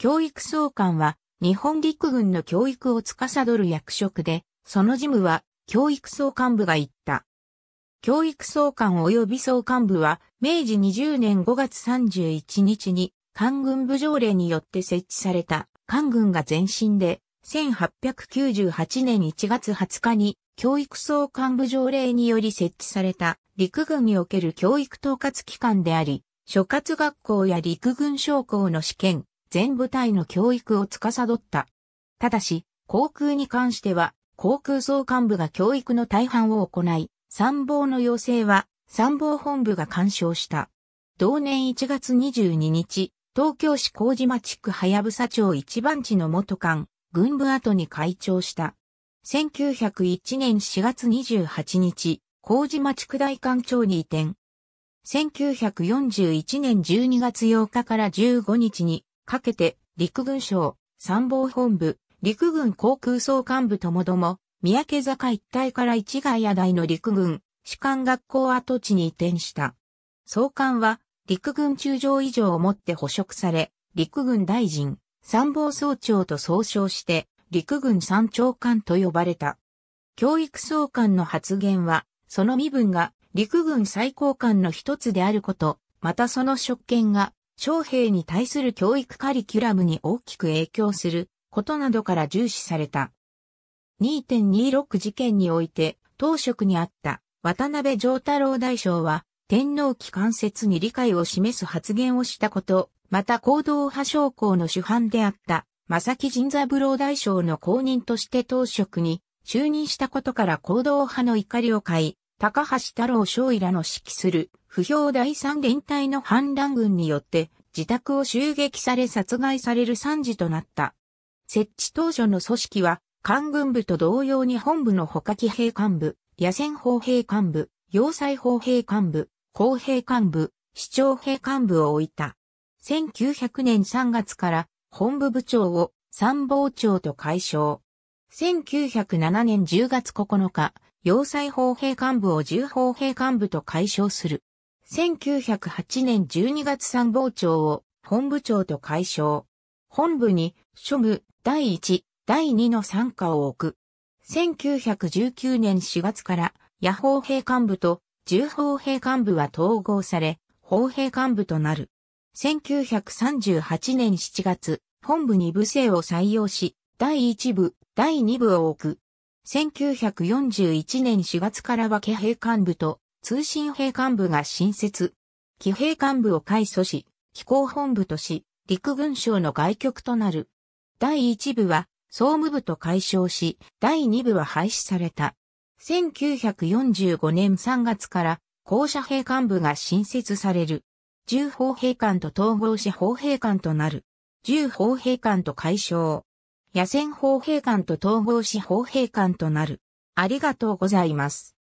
教育総監は日本陸軍の教育を司る役職で、その事務は教育総監部が行った。教育総監及び総監部は明治20年5月31日に官軍部条例によって設置された官軍が前身で1898年1月20日に教育総監部条例により設置された陸軍における教育統括機関であり、諸葛学校や陸軍将校の試験、全部隊の教育を司った。ただし、航空に関しては、航空総幹部が教育の大半を行い、参謀の要請は参謀本部が干渉した。同年1月22日、東京市麹町区はやぶさ町一番地の元官、軍部後に会長した。1901年4月28日、麹町区大官庁に移転。1941年12月8日から15日に、かけて、陸軍省、参謀本部、陸軍航空総監部ともども、三宅坂一帯から市ヶ屋台の陸軍、士官学校跡地に移転した。総監は、陸軍中将以上をもって捕食され、陸軍大臣、参謀総長と総称して、陸軍参長官と呼ばれた。教育総監の発言は、その身分が陸軍最高官の一つであること、またその職権が将兵に対する教育カリキュラムに大きく影響することなどから重視された。2.26事件において、当職にあった渡辺上太郎大将は、天皇機関節に理解を示す発言をしたこと、また行動派将校の主犯であった、正木神三郎大将の公認として当職に就任したことから行動派の怒りを買い、高橋太郎少尉らの指揮する不評第三連隊の反乱軍によって自宅を襲撃され殺害される惨事となった。設置当初の組織は官軍部と同様に本部の捕獲兵幹部、野戦砲兵幹部、要塞砲兵幹部、公兵幹部、市長兵幹部を置いた。1900年3月から本部部長を参謀長と解消。1907年10月9日、要塞砲兵幹部を重砲兵幹部と解消する。1908年12月参謀長を本部長と解消。本部に諸部第1、第2の参加を置く。1919年4月から野砲兵幹部と重砲兵幹部は統合され、砲兵幹部となる。1938年7月、本部に部政を採用し、第1部、第2部を置く。1941年4月からは騎兵幹部と通信兵幹部が新設。騎兵幹部を改組し、機構本部とし、陸軍省の外局となる。第1部は総務部と解消し、第2部は廃止された。1945年3月から校舎兵幹部が新設される。重砲兵官と統合し砲兵官となる。重砲兵官と解消。野戦砲兵官と統合し砲兵官となる。ありがとうございます。